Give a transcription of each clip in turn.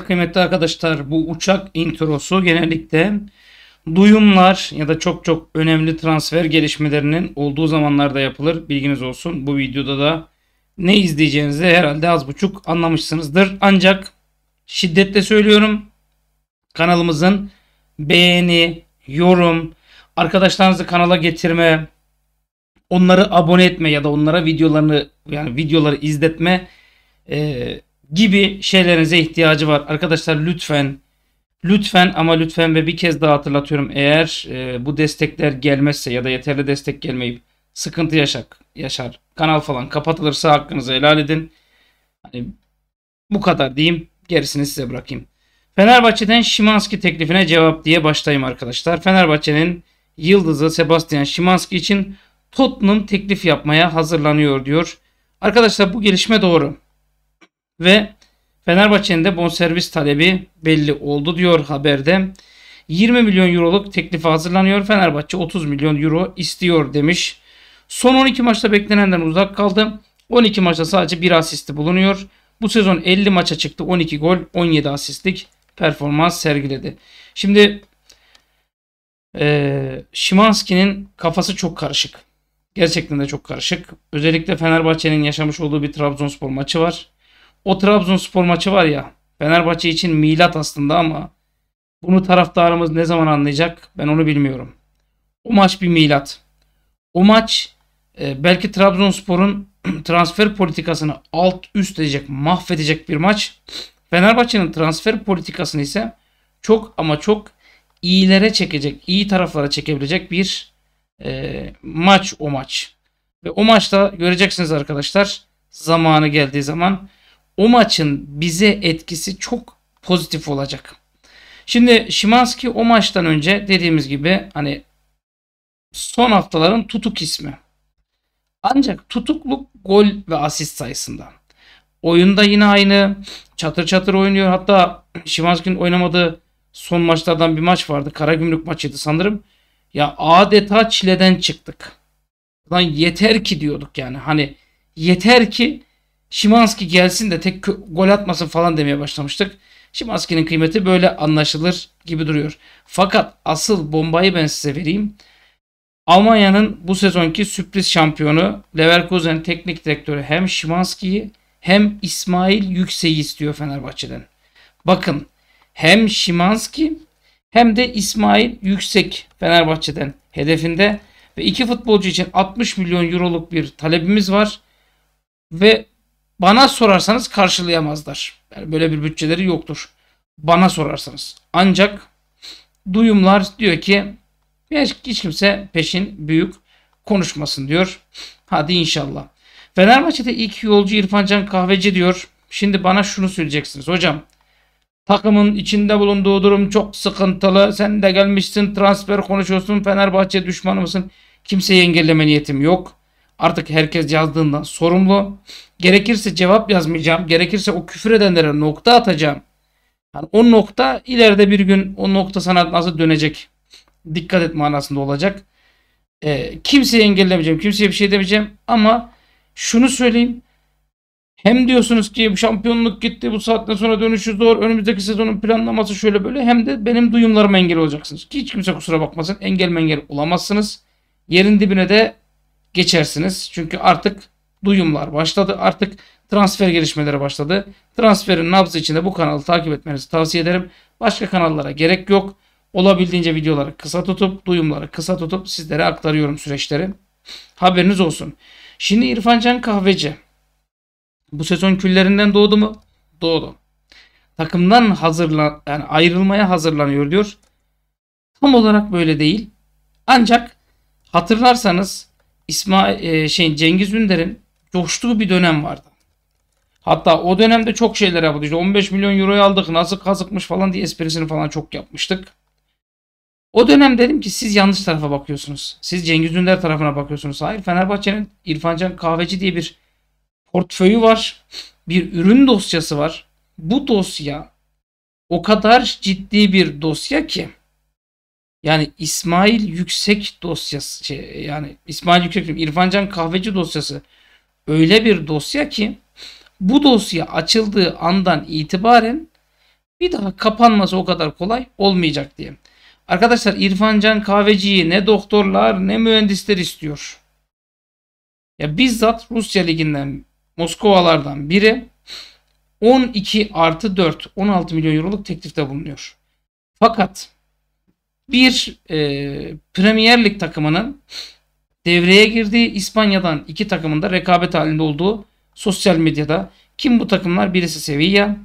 Evet kıymetli arkadaşlar bu uçak introsu genellikle duyumlar ya da çok çok önemli transfer gelişmelerinin olduğu zamanlarda yapılır. Bilginiz olsun. Bu videoda da ne izleyeceğinizi herhalde az buçuk anlamışsınızdır. Ancak şiddetle söylüyorum kanalımızın beğeni, yorum, arkadaşlarınızı kanala getirme, onları abone etme ya da onlara videolarını yani videoları izletme e, gibi şeylerinize ihtiyacı var. Arkadaşlar lütfen lütfen ama lütfen ve bir kez daha hatırlatıyorum eğer e, bu destekler gelmezse ya da yeterli destek gelmeyip sıkıntı yaşak, yaşar kanal falan kapatılırsa hakkınızı helal edin. Hani bu kadar diyeyim gerisini size bırakayım. Fenerbahçe'den Şimanski teklifine cevap diye başlayayım arkadaşlar. Fenerbahçe'nin yıldızı Sebastian Şimanski için Tottenham teklif yapmaya hazırlanıyor diyor. Arkadaşlar bu gelişme doğru ve Fenerbahçe'nin de bonservis talebi belli oldu diyor haberde. 20 milyon euroluk teklifi hazırlanıyor. Fenerbahçe 30 milyon euro istiyor demiş. Son 12 maçta beklenenden uzak kaldı. 12 maçta sadece bir asisti bulunuyor. Bu sezon 50 maça çıktı. 12 gol, 17 asistlik performans sergiledi. Şimdi e, Şimanski'nin kafası çok karışık. Gerçekten de çok karışık. Özellikle Fenerbahçe'nin yaşamış olduğu bir Trabzonspor maçı var o Trabzonspor maçı var ya Fenerbahçe için milat aslında ama bunu taraftarımız ne zaman anlayacak ben onu bilmiyorum. O maç bir milat. O maç e, belki Trabzonspor'un transfer politikasını alt üst edecek, mahvedecek bir maç. Fenerbahçe'nin transfer politikasını ise çok ama çok iyilere çekecek, iyi taraflara çekebilecek bir e, maç o maç. Ve o maçta göreceksiniz arkadaşlar zamanı geldiği zaman o maçın bize etkisi çok pozitif olacak. Şimdi Şimanski o maçtan önce dediğimiz gibi hani son haftaların tutuk ismi. Ancak tutukluk gol ve asist sayısında. Oyunda yine aynı. Çatır çatır oynuyor. Hatta Şimanski'nin oynamadığı son maçlardan bir maç vardı. Karagümrük maçıydı sanırım. Ya adeta çileden çıktık. Lan yeter ki diyorduk yani. Hani yeter ki Şimanski gelsin de tek gol atmasın falan demeye başlamıştık. Şimanski'nin kıymeti böyle anlaşılır gibi duruyor. Fakat asıl bombayı ben size vereyim. Almanya'nın bu sezonki sürpriz şampiyonu Leverkusen teknik direktörü hem Şimanski'yi hem İsmail Yüksek'i istiyor Fenerbahçe'den. Bakın hem Şimanski hem de İsmail Yüksek Fenerbahçe'den hedefinde ve iki futbolcu için 60 milyon euroluk bir talebimiz var ve bana sorarsanız karşılayamazlar. Yani böyle bir bütçeleri yoktur. Bana sorarsanız. Ancak duyumlar diyor ki hiç kimse peşin büyük konuşmasın diyor. Hadi inşallah. Fenerbahçe'de ilk yolcu İrfan Can Kahveci diyor. Şimdi bana şunu söyleyeceksiniz. Hocam takımın içinde bulunduğu durum çok sıkıntılı. Sen de gelmişsin transfer konuşuyorsun. Fenerbahçe düşmanı mısın? Kimseyi engelleme niyetim yok. Artık herkes yazdığından sorumlu. Gerekirse cevap yazmayacağım. Gerekirse o küfür edenlere nokta atacağım. Yani o nokta ileride bir gün o nokta sana nasıl dönecek? Dikkat et manasında olacak. E, kimseyi engellemeyeceğim. Kimseye bir şey demeyeceğim. Ama şunu söyleyeyim. Hem diyorsunuz ki şampiyonluk gitti bu saatten sonra dönüşü zor. Önümüzdeki sezonun planlaması şöyle böyle. Hem de benim duyumlarıma engel olacaksınız. Ki hiç kimse kusura bakmasın. Engel mengel olamazsınız. Yerin dibine de geçersiniz. Çünkü artık duyumlar başladı. Artık transfer gelişmeleri başladı. Transferin nabzı içinde bu kanalı takip etmenizi tavsiye ederim. Başka kanallara gerek yok. Olabildiğince videoları kısa tutup, duyumları kısa tutup sizlere aktarıyorum süreçleri. Haberiniz olsun. Şimdi İrfan Can Kahveci. Bu sezon küllerinden doğdu mu? Doğdu. Takımdan hazırlan yani ayrılmaya hazırlanıyor diyor. Tam olarak böyle değil. Ancak hatırlarsanız İsmail e, şey Cengiz Ünder'in coştuğu bir dönem vardı. Hatta o dönemde çok şeyler yapıldı. İşte 15 milyon euroyu aldık nasıl kazıkmış falan diye esprisini falan çok yapmıştık. O dönem dedim ki siz yanlış tarafa bakıyorsunuz. Siz Cengiz Ünder tarafına bakıyorsunuz. Hayır Fenerbahçe'nin İrfancan Kahveci diye bir portföyü var. Bir ürün dosyası var. Bu dosya o kadar ciddi bir dosya ki yani İsmail Yüksek dosyası şey, yani İsmail Yüksek İrfancan Kahveci dosyası öyle bir dosya ki bu dosya açıldığı andan itibaren bir daha kapanması o kadar kolay olmayacak diye. Arkadaşlar İrfancan Kahveci'yi ne doktorlar ne mühendisler istiyor. Ya bizzat Rusya Ligi'nden Moskovalardan biri 12 artı 4 16 milyon euroluk teklifte bulunuyor. Fakat bir e, Premier Lig takımının devreye girdiği İspanya'dan iki takımın da rekabet halinde olduğu sosyal medyada kim bu takımlar? Birisi Sevilla.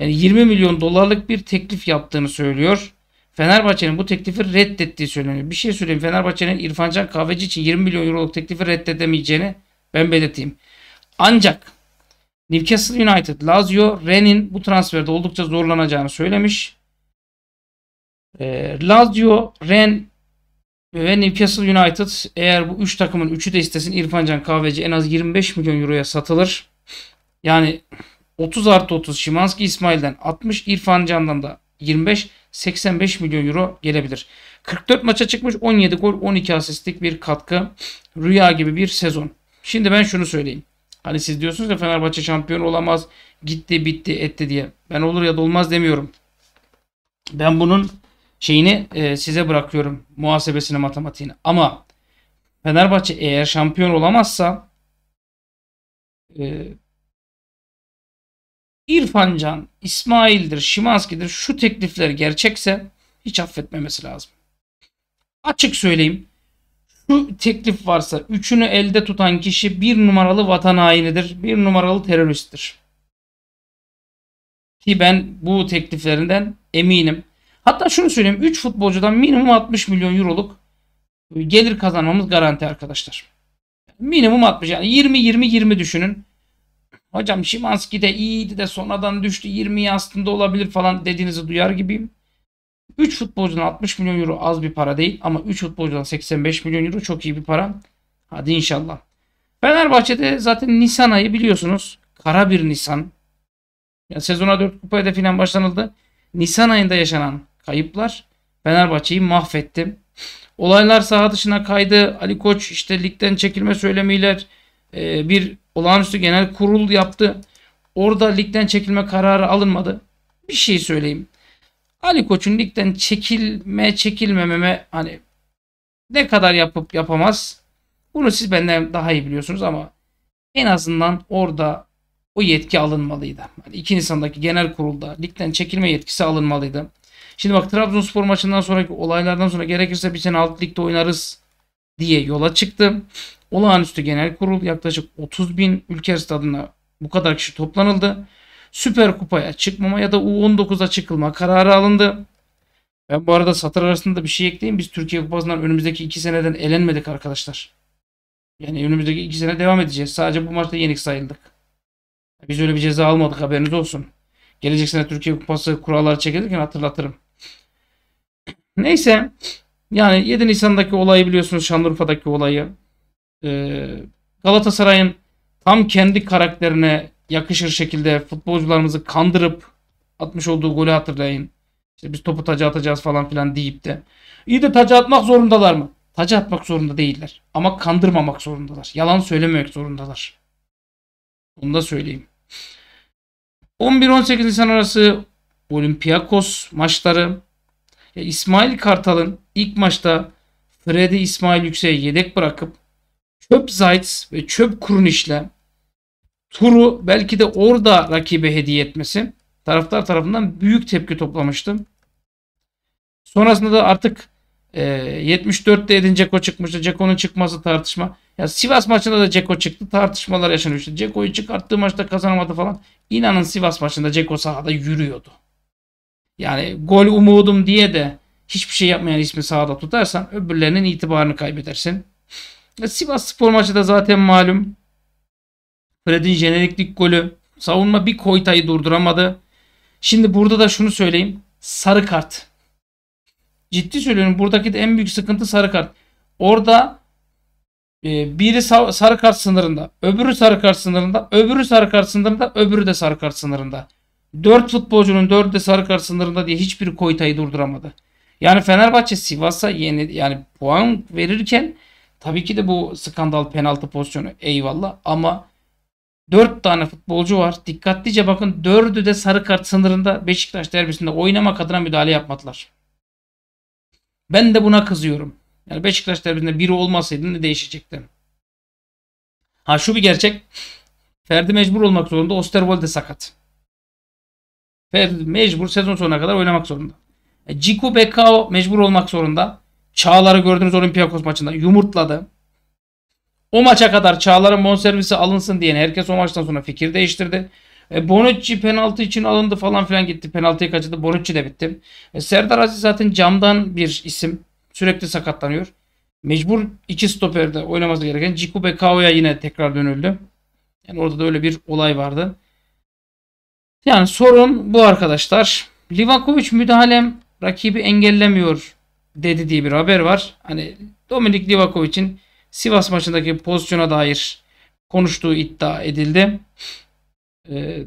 Yani 20 milyon dolarlık bir teklif yaptığını söylüyor. Fenerbahçe'nin bu teklifi reddettiği söyleniyor. Bir şey söyleyeyim. Fenerbahçe'nin İrfancan Kahveci için 20 milyon euroluk teklifi reddedemeyeceğini ben belirteyim. Ancak Newcastle United, Lazio, Ren'in bu transferde oldukça zorlanacağını söylemiş. Ee, Lazio, Ren ve Newcastle United eğer bu 3 takımın 3'ü de istesin İrfan Can Kahveci en az 25 milyon euroya satılır. Yani 30 artı 30 Şimanski İsmail'den 60 İrfan Can'dan da 25 85 milyon euro gelebilir. 44 maça çıkmış 17 gol 12 asistlik bir katkı. Rüya gibi bir sezon. Şimdi ben şunu söyleyeyim. Hani siz diyorsunuz ya Fenerbahçe şampiyon olamaz. Gitti bitti etti diye. Ben olur ya da olmaz demiyorum. Ben bunun şeyini e, size bırakıyorum muhasebesini matematiğini. Ama Fenerbahçe eğer şampiyon olamazsa e, İrfan Can, İsmail'dir, Şimanski'dir şu teklifler gerçekse hiç affetmemesi lazım. Açık söyleyeyim. Şu teklif varsa üçünü elde tutan kişi bir numaralı vatan hainidir. Bir numaralı teröristtir. Ki ben bu tekliflerinden eminim. Hatta şunu söyleyeyim. 3 futbolcudan minimum 60 milyon euroluk gelir kazanmamız garanti arkadaşlar. Minimum 60 yani 20-20-20 düşünün. Hocam Şimanski de iyiydi de sonradan düştü 20 aslında olabilir falan dediğinizi duyar gibiyim. 3 futbolcudan 60 milyon euro az bir para değil ama 3 futbolcudan 85 milyon euro çok iyi bir para. Hadi inşallah. Fenerbahçe'de zaten Nisan ayı biliyorsunuz kara bir Nisan. Ya sezona 4 kupa hedefiyle başlanıldı. Nisan ayında yaşanan Kayıplar Fenerbahçe'yi mahvetti. Olaylar saha dışına kaydı. Ali Koç işte ligden çekilme söylemiyle e, bir olağanüstü genel kurul yaptı. Orada ligden çekilme kararı alınmadı. Bir şey söyleyeyim. Ali Koç'un ligden çekilme çekilmememe hani ne kadar yapıp yapamaz bunu siz benden daha iyi biliyorsunuz ama en azından orada o yetki alınmalıydı. Yani 2 Nisan'daki genel kurulda ligden çekilme yetkisi alınmalıydı. Şimdi bak Trabzonspor maçından sonraki olaylardan sonra gerekirse bir sene alt ligde oynarız diye yola çıktı. Olağanüstü genel kurul yaklaşık 30 bin ülke stadına bu kadar kişi toplanıldı. Süper Kupa'ya çıkmama ya da U19'a çıkılma kararı alındı. Ben bu arada satır arasında bir şey ekleyeyim. Biz Türkiye Kupası'ndan önümüzdeki 2 seneden elenmedik arkadaşlar. Yani önümüzdeki 2 sene devam edeceğiz. Sadece bu maçta yenik sayıldık. Biz öyle bir ceza almadık haberiniz olsun. Gelecek sene Türkiye Kupası kuralları çekilirken hatırlatırım. Neyse yani 7 Nisan'daki olayı biliyorsunuz Şanlıurfa'daki olayı. Ee, Galatasaray'ın tam kendi karakterine yakışır şekilde futbolcularımızı kandırıp atmış olduğu golü hatırlayın. İşte biz topu taca atacağız falan filan deyip de. İyi de taca atmak zorundalar mı? Taca atmak zorunda değiller. Ama kandırmamak zorundalar. Yalan söylememek zorundalar. Bunu da söyleyeyim. 11-18 Nisan arası Olympiakos maçları ya e, İsmail Kartal'ın ilk maçta Fred'i İsmail Yüksek'e yedek bırakıp çöp Zayt ve çöp kurun Kuruniş'le turu belki de orada rakibe hediye etmesi taraftar tarafından büyük tepki toplamıştı. Sonrasında da artık e, 74'te Edin Ceko çıkmıştı. Ceko'nun çıkması tartışma. Ya Sivas maçında da Ceko çıktı. Tartışmalar yaşanmıştı. Ceko'yu çıkarttığı maçta kazanamadı falan. İnanın Sivas maçında Ceko sahada yürüyordu. Yani gol umudum diye de hiçbir şey yapmayan ismi sağda tutarsan öbürlerinin itibarını kaybedersin. E, Sivas Spor maçı da zaten malum. Fred'in jeneriklik golü. Savunma bir Koyta'yı durduramadı. Şimdi burada da şunu söyleyeyim. Sarı kart. Ciddi söylüyorum. Buradaki de en büyük sıkıntı sarı kart. Orada e, biri sarı kart sınırında, öbürü sarı kart sınırında, öbürü sarı kart sınırında, öbürü de sarı kart sınırında. 4 futbolcunun 4'ü de sarı kart sınırında diye hiçbir Koyta'yı durduramadı. Yani Fenerbahçe Sivas'a yeni yani puan verirken tabii ki de bu skandal penaltı pozisyonu eyvallah ama 4 tane futbolcu var. Dikkatlice bakın 4'ü de sarı kart sınırında Beşiktaş derbisinde oynamak adına müdahale yapmadılar. Ben de buna kızıyorum. Yani Beşiktaş derbisinde biri olmasaydı ne değişecekti? Ha şu bir gerçek. Ferdi mecbur olmak zorunda. Osterwolde sakat. Ve mecbur sezon sonuna kadar oynamak zorunda. E, Ciku Bekao mecbur olmak zorunda. Çağlar'ı gördünüz Olympiakos maçında. Yumurtladı. O maça kadar Çağlar'ın bonservisi alınsın diyen herkes o maçtan sonra fikir değiştirdi. E, Bonucci penaltı için alındı falan filan gitti. Penaltıyı kaçırdı. Bonucci de bitti. E, Serdar Aziz zaten camdan bir isim. Sürekli sakatlanıyor. Mecbur iki stoperde oynaması gereken Ciku Bekao'ya yine tekrar dönüldü. Yani orada da öyle bir olay vardı. Yani sorun bu arkadaşlar. Livakovic müdahalem rakibi engellemiyor dedi diye bir haber var. Hani Dominik Livakovic'in Sivas maçındaki pozisyona dair konuştuğu iddia edildi. Ee,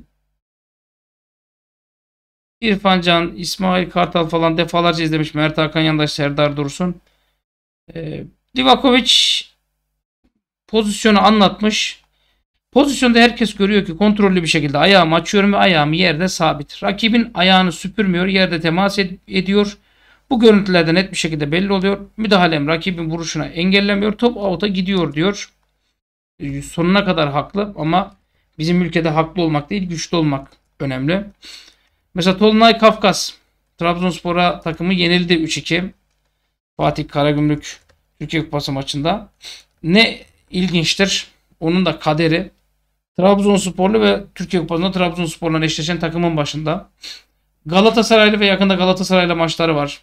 İrfan Can, İsmail Kartal falan defalarca izlemiş. Mert Hakan Yandaş, Serdar Dursun. Ee, Livakovic pozisyonu anlatmış. Pozisyonda herkes görüyor ki kontrollü bir şekilde ayağımı açıyorum ve ayağım yerde sabit. Rakibin ayağını süpürmüyor, yerde temas ed ediyor. Bu görüntülerde net bir şekilde belli oluyor. Müdahalem rakibin vuruşuna engellemiyor. Top out'a gidiyor diyor. E, sonuna kadar haklı ama bizim ülkede haklı olmak değil güçlü olmak önemli. Mesela Tolunay Kafkas Trabzonspor'a takımı yenildi 3-2. Fatih Karagümrük Türkiye Kupası maçında. Ne ilginçtir. Onun da kaderi Trabzonsporlu ve Türkiye Kupası'nda Trabzonspor'la eşleşen takımın başında. Galatasaraylı ve yakında Galatasaray'la maçları var.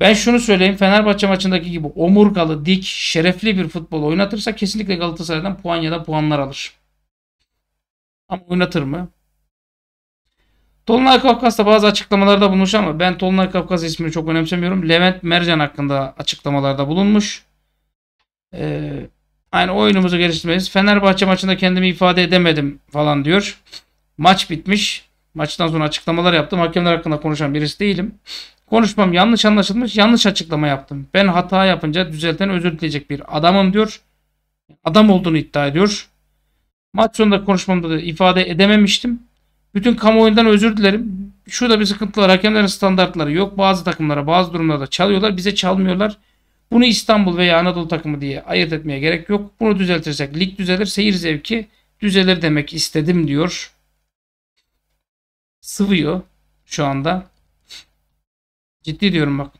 Ben şunu söyleyeyim Fenerbahçe maçındaki gibi omurgalı, dik, şerefli bir futbol oynatırsa kesinlikle Galatasaray'dan puan ya da puanlar alır. Ama oynatır mı? Tolunay Kafkas'ta bazı açıklamalarda bulunmuş ama ben Tolunay Kafkas ismini çok önemsemiyorum. Levent Mercan hakkında açıklamalarda bulunmuş. Ee, Hani oyunumuzu geliştirmeliyiz. Fenerbahçe maçında kendimi ifade edemedim falan diyor. Maç bitmiş. Maçtan sonra açıklamalar yaptım. Hakemler hakkında konuşan birisi değilim. Konuşmam yanlış anlaşılmış. Yanlış açıklama yaptım. Ben hata yapınca düzelten özür dileyecek bir adamım diyor. Adam olduğunu iddia ediyor. Maç sonunda konuşmamda da ifade edememiştim. Bütün kamuoyundan özür dilerim. Şurada bir sıkıntı var. Hakemlerin standartları yok. Bazı takımlara bazı durumlarda çalıyorlar. Bize çalmıyorlar. Bunu İstanbul veya Anadolu takımı diye ayırt etmeye gerek yok. Bunu düzeltirsek lig düzelir, seyir zevki düzelir demek istedim diyor. Sıvıyor şu anda. Ciddi diyorum bak.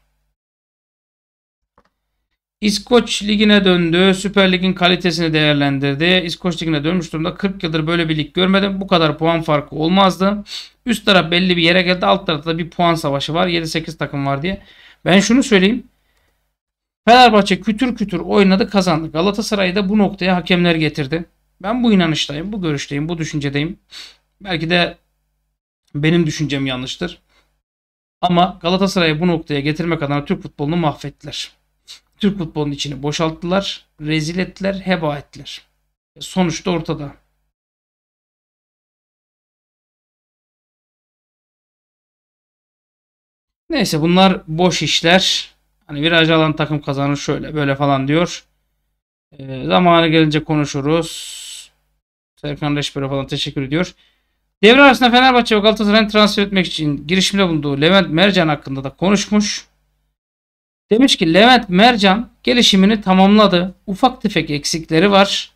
İskoç Ligi'ne döndü. Süper Lig'in kalitesini değerlendirdi. İskoç Ligi'ne dönmüş durumda. 40 yıldır böyle bir lig görmedim. Bu kadar puan farkı olmazdı. Üst taraf belli bir yere geldi. Alt tarafta da bir puan savaşı var. 7-8 takım var diye. Ben şunu söyleyeyim. Fenerbahçe kütür kütür oynadı kazandı. Galatasaray'ı da bu noktaya hakemler getirdi. Ben bu inanıştayım, bu görüşteyim, bu düşüncedeyim. Belki de benim düşüncem yanlıştır. Ama Galatasaray'ı bu noktaya getirmek adına Türk futbolunu mahvettiler. Türk futbolunun içini boşalttılar, rezil ettiler, heba ettiler. Sonuçta ortada. Neyse bunlar boş işler. Hani viraj alan takım kazanır şöyle böyle falan diyor. E, zamanı gelince konuşuruz. Serkan Reşber'e falan teşekkür ediyor. Devre arasında Fenerbahçe ve Galatasaray'ı transfer etmek için girişimde bulunduğu Levent Mercan hakkında da konuşmuş. Demiş ki Levent Mercan gelişimini tamamladı. Ufak tefek eksikleri var.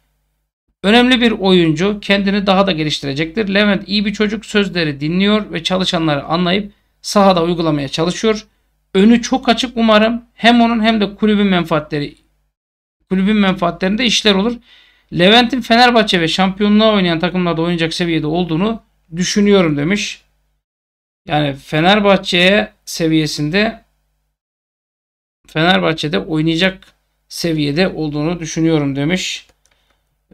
Önemli bir oyuncu. Kendini daha da geliştirecektir. Levent iyi bir çocuk. Sözleri dinliyor ve çalışanları anlayıp sahada uygulamaya çalışıyor önü çok açık umarım. Hem onun hem de kulübün menfaatleri kulübün menfaatlerinde işler olur. Levent'in Fenerbahçe ve şampiyonluğa oynayan takımlarda oynayacak seviyede olduğunu düşünüyorum demiş. Yani Fenerbahçe'ye seviyesinde Fenerbahçe'de oynayacak seviyede olduğunu düşünüyorum demiş.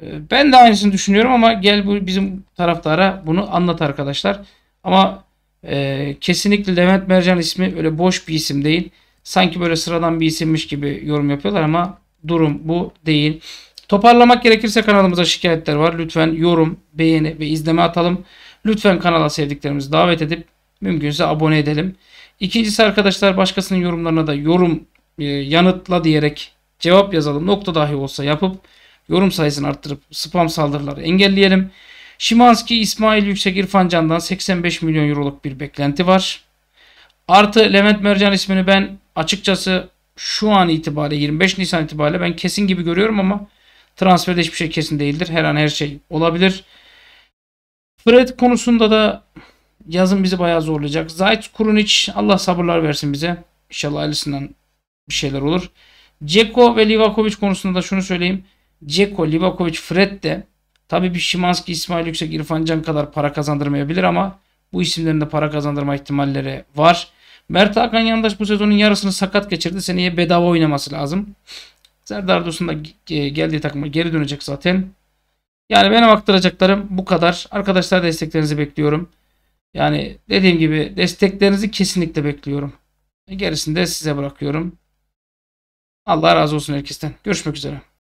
Ee, ben de aynısını düşünüyorum ama gel bu bizim taraftara bunu anlat arkadaşlar. Ama e, kesinlikle Levent Mercan ismi öyle boş bir isim değil. Sanki böyle sıradan bir isimmiş gibi yorum yapıyorlar ama durum bu değil. Toparlamak gerekirse kanalımıza şikayetler var. Lütfen yorum, beğeni ve izleme atalım. Lütfen kanala sevdiklerimizi davet edip mümkünse abone edelim. İkincisi arkadaşlar başkasının yorumlarına da yorum e, yanıtla diyerek cevap yazalım. Nokta dahi olsa yapıp yorum sayısını arttırıp spam saldırıları engelleyelim. Şimanski, İsmail Yüksek, İrfan Can'dan 85 milyon euroluk bir beklenti var. Artı Levent Mercan ismini ben açıkçası şu an itibariyle 25 Nisan itibariyle ben kesin gibi görüyorum ama transferde hiçbir şey kesin değildir. Her an her şey olabilir. Fred konusunda da yazın bizi bayağı zorlayacak. Zayt Kurunic Allah sabırlar versin bize. İnşallah ailesinden bir şeyler olur. Ceko ve Livakovic konusunda da şunu söyleyeyim. Ceko, Livakovic, Fred de Tabii bir Şimanski, İsmail Yüksek, İrfan Can kadar para kazandırmayabilir ama bu isimlerin de para kazandırma ihtimalleri var. Mert Hakan Yandaş bu sezonun yarısını sakat geçirdi. Seneye bedava oynaması lazım. Serdar Dursun da e, geldiği takıma geri dönecek zaten. Yani benim aktaracaklarım bu kadar. Arkadaşlar desteklerinizi bekliyorum. Yani dediğim gibi desteklerinizi kesinlikle bekliyorum. Gerisini de size bırakıyorum. Allah razı olsun herkesten. Görüşmek üzere.